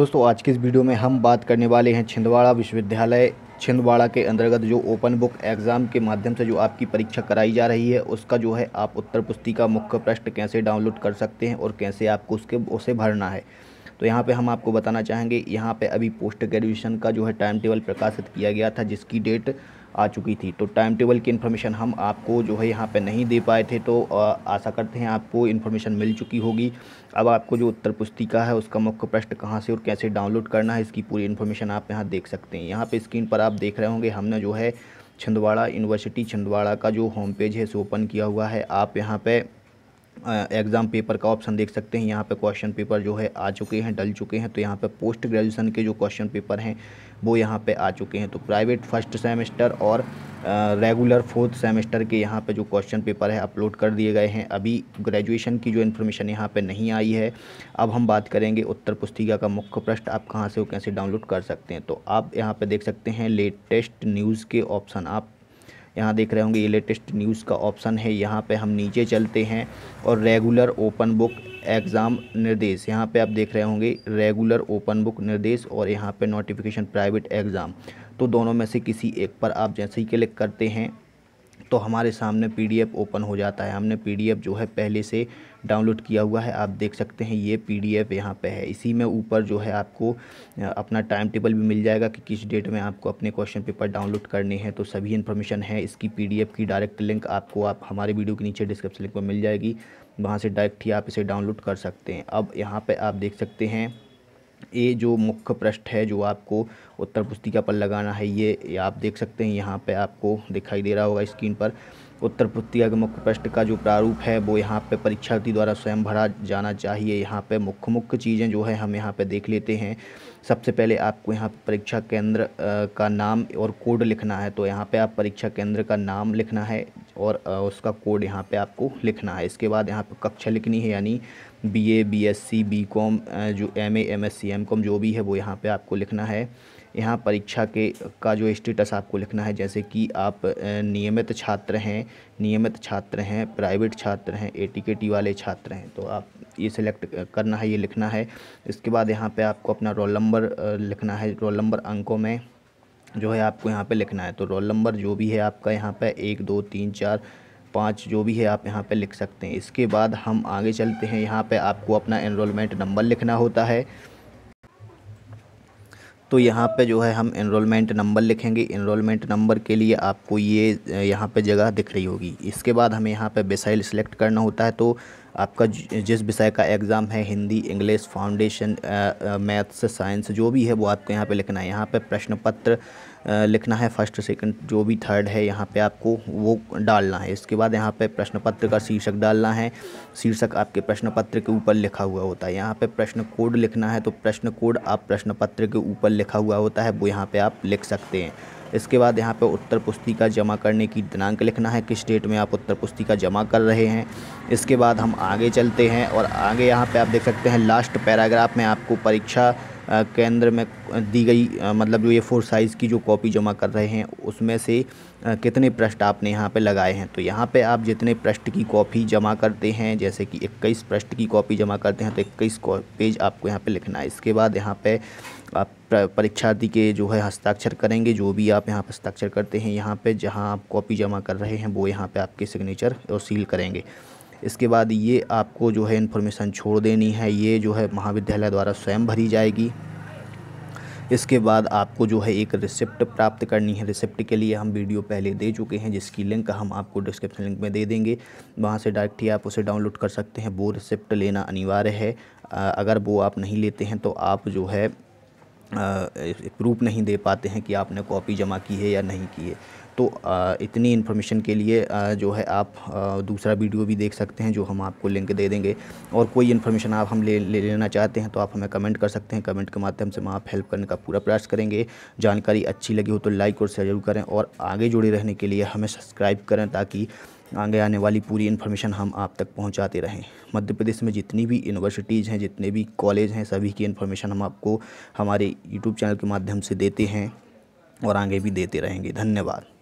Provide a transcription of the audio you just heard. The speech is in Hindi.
दोस्तों आज की इस वीडियो में हम बात करने वाले हैं छिंदवाड़ा विश्वविद्यालय छिंदवाड़ा के अंतर्गत जो ओपन बुक एग्ज़ाम के माध्यम से जो आपकी परीक्षा कराई जा रही है उसका जो है आप उत्तर पुस्तिका मुख्य प्रश्न कैसे डाउनलोड कर सकते हैं और कैसे आपको उसके उसे भरना है तो यहाँ पे हम आपको बताना चाहेंगे यहाँ पे अभी पोस्ट ग्रेजुएशन का जो है टाइम टेबल प्रकाशित किया गया था जिसकी डेट आ चुकी थी तो टाइम टेबल की इन्फॉर्मेशन हम आपको जो है यहाँ पे नहीं दे पाए थे तो आशा करते हैं आपको इन्फॉर्मेशन मिल चुकी होगी अब आपको जो उत्तर पुस्तिका है उसका मुख्य प्रश्न कहाँ से और कैसे डाउनलोड करना है इसकी पूरी इन्फॉर्मेशन आप यहाँ देख सकते हैं यहाँ पर स्क्रीन पर आप देख रहे होंगे हमने जो है छिंदवाड़ा यूनिवर्सिटी छिंदवाड़ा का जो होम पेज है इसे ओपन किया हुआ है आप यहाँ पर एग्ज़ाम पेपर का ऑप्शन देख सकते हैं यहाँ पे क्वेश्चन पेपर जो है आ चुके हैं डल चुके हैं तो यहाँ पे पोस्ट ग्रेजुएशन के जो क्वेश्चन पेपर हैं वो यहाँ पे आ चुके हैं तो प्राइवेट फर्स्ट सेमेस्टर और रेगुलर फोर्थ सेमेस्टर के यहाँ पे जो क्वेश्चन पेपर है अपलोड कर दिए गए हैं अभी ग्रेजुएशन की जो इन्फॉर्मेशन यहाँ पर नहीं आई है अब हम बात करेंगे उत्तर पुस्तिका का मुख्य प्रश्न आप कहाँ से हो कैसे डाउनलोड कर सकते हैं तो आप यहाँ पर देख सकते हैं लेटेस्ट न्यूज़ के ऑप्शन आप यहाँ देख रहे होंगे ये लेटेस्ट न्यूज़ का ऑप्शन है यहाँ पे हम नीचे चलते हैं और रेगुलर ओपन बुक एग्ज़ाम निर्देश यहाँ पे आप देख रहे होंगे रेगुलर ओपन बुक निर्देश और यहाँ पे नोटिफिकेशन प्राइवेट एग्ज़ाम तो दोनों में से किसी एक पर आप जैसे ही क्लिक करते हैं तो हमारे सामने पीडीएफ ओपन हो जाता है हमने पीडीएफ जो है पहले से डाउनलोड किया हुआ है आप देख सकते हैं ये पीडीएफ यहाँ पे है इसी में ऊपर जो है आपको अपना टाइम टेबल भी मिल जाएगा कि किस डेट में आपको अपने क्वेश्चन पेपर डाउनलोड करने हैं तो सभी इन्फॉर्मेशन है इसकी पीडीएफ की डायरेक्ट लिंक आपको आप हमारे वीडियो के नीचे डिस्क्रिप्शन लिंक पर मिल जाएगी वहाँ से डायरेक्ट ही आप इसे डाउनलोड कर सकते हैं अब यहाँ पर आप देख सकते हैं ये जो मुख्य पृष्ठ है जो आपको उत्तर पुस्तिका पर लगाना है ये आप देख सकते हैं यहाँ पे आपको दिखाई दे रहा होगा स्क्रीन पर उत्तर पुस्तिका के मुख्य पृष्ठ का जो प्रारूप है वो यहाँ पे परीक्षार्थी द्वारा स्वयं भरा जाना चाहिए यहाँ पे मुख्य मुख्य चीज़ें जो है हम यहाँ पे देख लेते हैं सबसे पहले आपको यहाँ परीक्षा केंद्र का नाम और कोड लिखना है तो यहाँ पे आप परीक्षा केंद्र का नाम लिखना है और उसका कोड यहाँ पे आपको लिखना है इसके बाद यहाँ पे कक्षा लिखनी है यानी B A B S C B com जो M A M S C M com जो भी है वो यहाँ पे आपको लिखना है यहाँ परीक्षा के का जो स्टेटस आपको लिखना है जैसे कि आप नियमित छात्र हैं नियमित छात्र हैं प्राइवेट छात्र हैं ए टी वाले छात्र हैं तो आप ये सिलेक्ट करना है ये लिखना है इसके बाद यहाँ पे आपको अपना रोल नंबर लिखना है रोल नंबर अंकों में जो है आपको यहाँ पे लिखना है तो रोल नंबर जो भी है आपका यहाँ पे एक दो तीन चार पाँच जो भी है आप यहाँ पे लिख सकते हैं इसके बाद हम आगे चलते हैं यहाँ पे आपको अपना एनरोलमेंट नंबर लिखना होता है तो यहाँ पे जो है हम इनरोलमेंट नंबर लिखेंगे इनरोलमेंट नंबर के लिए आपको ये यहाँ पे जगह दिख रही होगी इसके बाद हमें यहाँ पे बेसाइल सिलेक्ट करना होता है तो आपका जिस विषय का एग्ज़ाम है Hindi English foundation maths science जो भी है वो आपको यहाँ पे लिखना है यहाँ पे प्रश्न पत्र लिखना है फर्स्ट सेकंड जो भी थर्ड है यहाँ पे आपको वो डालना है इसके बाद यहाँ पे प्रश्न पत्र का शीर्षक डालना है शीर्षक आपके प्रश्न पत्र के ऊपर लिखा हुआ होता है यहाँ पे प्रश्न कोड लिखना है तो प्रश्न कोड आप प्रश्न पत्र के ऊपर लिखा हुआ होता है वो यहाँ पर आप लिख सकते हैं इसके बाद यहाँ पर उत्तर पुस्तिका जमा करने की दिनांक लिखना है किस डेट में आप उत्तर पुस्तिका जमा कर रहे हैं इसके बाद हम आगे चलते हैं और आगे यहाँ पर आप देख सकते हैं लास्ट पैराग्राफ में आपको परीक्षा केंद्र में दी गई मतलब जो ये फोर साइज़ की जो कॉपी जमा कर रहे हैं उसमें से कितने पृष्ठ आपने यहाँ पे लगाए हैं तो यहाँ पे आप जितने पृष्ठ की कॉपी जमा करते हैं जैसे कि 21 पृष्ठ की कॉपी जमा करते हैं तो 21 पेज आपको यहाँ पे लिखना है इसके बाद यहाँ पे आप परीक्षार्थी के जो है हस्ताक्षर करेंगे जो भी आप यहाँ पर हस्ताक्षर करते हैं यहाँ पे जहाँ आप कॉपी जमा कर रहे हैं वो यहाँ पे आपके सिग्नेचर और सील करेंगे इसके बाद ये आपको जो है इन्फॉर्मेशन छोड़ देनी है ये जो है महाविद्यालय द्वारा स्वयं भरी जाएगी इसके बाद आपको जो है एक रिसिप्ट प्राप्त करनी है रिसिप्ट के लिए हम वीडियो पहले दे चुके हैं जिसकी लिंक हम आपको डिस्क्रिप्शन लिंक में दे देंगे वहाँ से डायरेक्ट ही आप उसे डाउनलोड कर सकते हैं वो रिसिप्ट लेना अनिवार्य है अगर वो आप नहीं लेते हैं तो आप जो है प्रूफ नहीं दे पाते हैं कि आपने कॉपी जमा की है या नहीं की है तो इतनी इन्फॉर्मेशन के लिए जो है आप दूसरा वीडियो भी देख सकते हैं जो हम आपको लिंक दे देंगे और कोई इन्फॉर्मेशन आप हम ले, ले लेना चाहते हैं तो आप हमें कमेंट कर सकते हैं कमेंट के माध्यम से हम आप हेल्प करने का पूरा प्रयास करेंगे जानकारी अच्छी लगी हो तो लाइक और शेयर जरूर करें और आगे जुड़े रहने के लिए हमें सब्सक्राइब करें ताकि आगे आने वाली पूरी इन्फॉर्मेशन हम आप तक पहुंचाते रहें मध्य प्रदेश में जितनी भी यूनिवर्सिटीज़ हैं जितने भी कॉलेज हैं सभी की इन्फॉर्मेशन हम आपको हमारे यूट्यूब चैनल के माध्यम से देते हैं और आगे भी देते रहेंगे धन्यवाद